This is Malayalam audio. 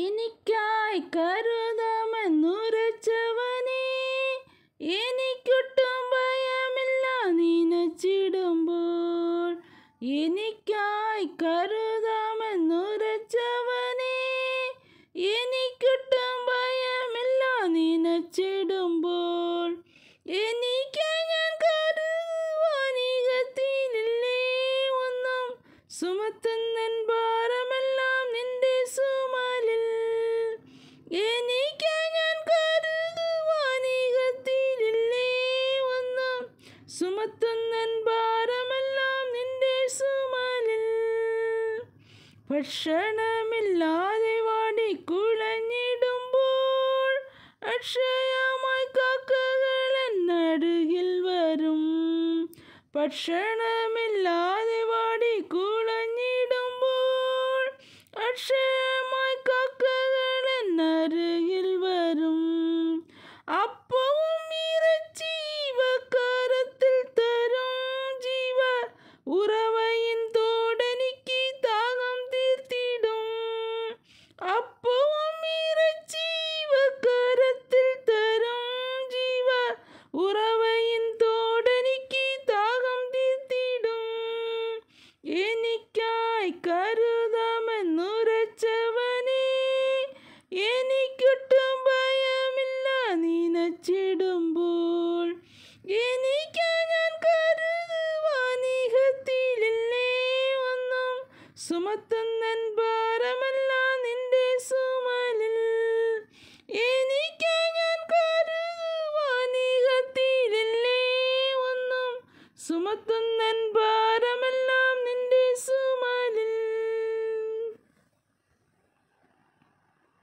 എനിക്കായി കരുതമെന്നുരച്ചവനെ എനിക്കൊട്ടും ഭയമില്ല നീനച്ചിടുമ്പോൾ എനിക്കായി കരുതമെന്നുരച്ചവനെ എനിക്കൊട്ടും ഭയമില്ല നീനച്ചിടുമ്പോൾ എനിക്ക് ഞാൻ കരുതുവാനികത്തിനില്ലേ ഒന്നും സുമത്തുന്ന സുമത്തുന്നൻ ഭാരമെല്ലാം നിന്റെ സുമലിൽ ഭക്ഷണമില്ലാതെ വാടി കുഴഞ്ഞിടുമ്പോൾ അക്ഷയമായി കാക്കകളെന്നടുകിൽ വരും ഭക്ഷണമില്ലാതെ നിന്നായി കരുതാമെന്നുരച്ചവനെ എനിക്കൊട്ടും ഭയമില്ല നീനച്ചിടുമ്പോൾ എനിക്ക് ഞാൻ കരുതുവാനിഹത്തിലില്ലേ ഒന്നും സുമത്തുന്നൻ ഭാരമല്ല നിന്റെ സുമലിൽ എനിക്ക് ഞാൻ ഒന്നും സുമത്തുന്നൻ ഭാരം